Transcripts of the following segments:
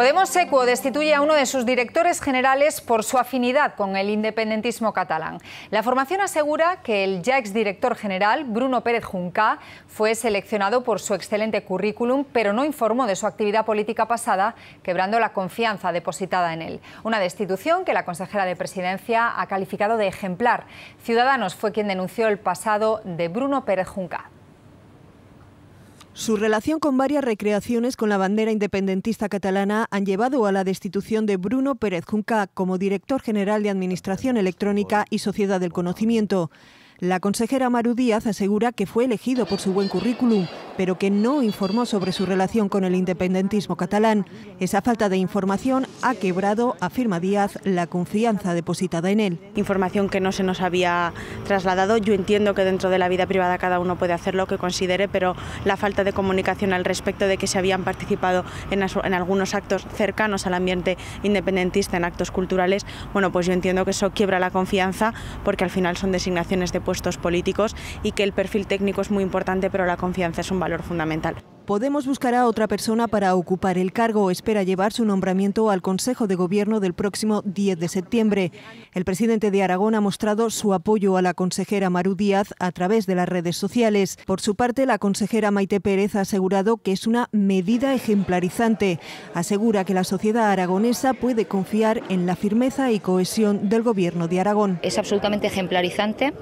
Podemos Ecuo destituye a uno de sus directores generales por su afinidad con el independentismo catalán. La formación asegura que el ya exdirector general, Bruno Pérez Junca fue seleccionado por su excelente currículum, pero no informó de su actividad política pasada, quebrando la confianza depositada en él. Una destitución que la consejera de presidencia ha calificado de ejemplar. Ciudadanos fue quien denunció el pasado de Bruno Pérez Junca. Su relación con varias recreaciones con la bandera independentista catalana han llevado a la destitución de Bruno Pérez Junca como director general de Administración Electrónica y Sociedad del Conocimiento. La consejera Maru Díaz asegura que fue elegido por su buen currículum, pero que no informó sobre su relación con el independentismo catalán. Esa falta de información ha quebrado, afirma Díaz, la confianza depositada en él. Información que no se nos había trasladado. Yo entiendo que dentro de la vida privada cada uno puede hacer lo que considere, pero la falta de comunicación al respecto de que se habían participado en, algunos actos cercanos al ambiente independentista, en actos culturales, bueno, pues yo entiendo que eso quiebra la confianza porque al final son designaciones de puestos políticos y que el perfil técnico es muy importante, pero la confianza es un valor fundamental. Podemos buscar a otra persona para ocupar el cargo o espera llevar su nombramiento al Consejo de Gobierno del próximo 10 de septiembre. El presidente de Aragón ha mostrado su apoyo a la consejera Maru Díaz a través de las redes sociales. Por su parte, la consejera Maite Pérez ha asegurado que es una medida ejemplarizante. Asegura que la sociedad aragonesa puede confiar en la firmeza y cohesión del Gobierno de Aragón. Es absolutamente ejemplarizante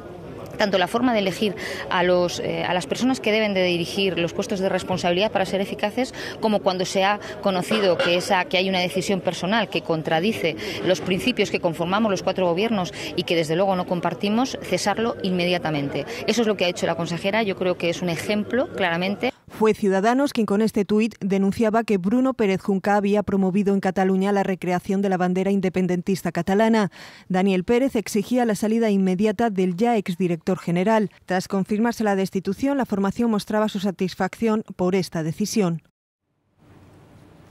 tanto la forma de elegir a, eh, a las personas que deben de dirigir los puestos de responsabilidad para ser eficaces, como cuando se ha conocido que, que hay una decisión personal que contradice los principios que conformamos los cuatro gobiernos y que desde luego no compartimos, cesarlo inmediatamente. Eso es lo que ha hecho la consejera, yo creo que es un ejemplo claramente. Fue Ciudadanos quien con este tuit denunciaba que Bruno Pérez Junca había promovido en Cataluña la recreación de la bandera independentista catalana. Daniel Pérez exigía la salida inmediata del ya exdirector general. Tras confirmarse la destitución, la formación mostraba su satisfacción por esta decisión.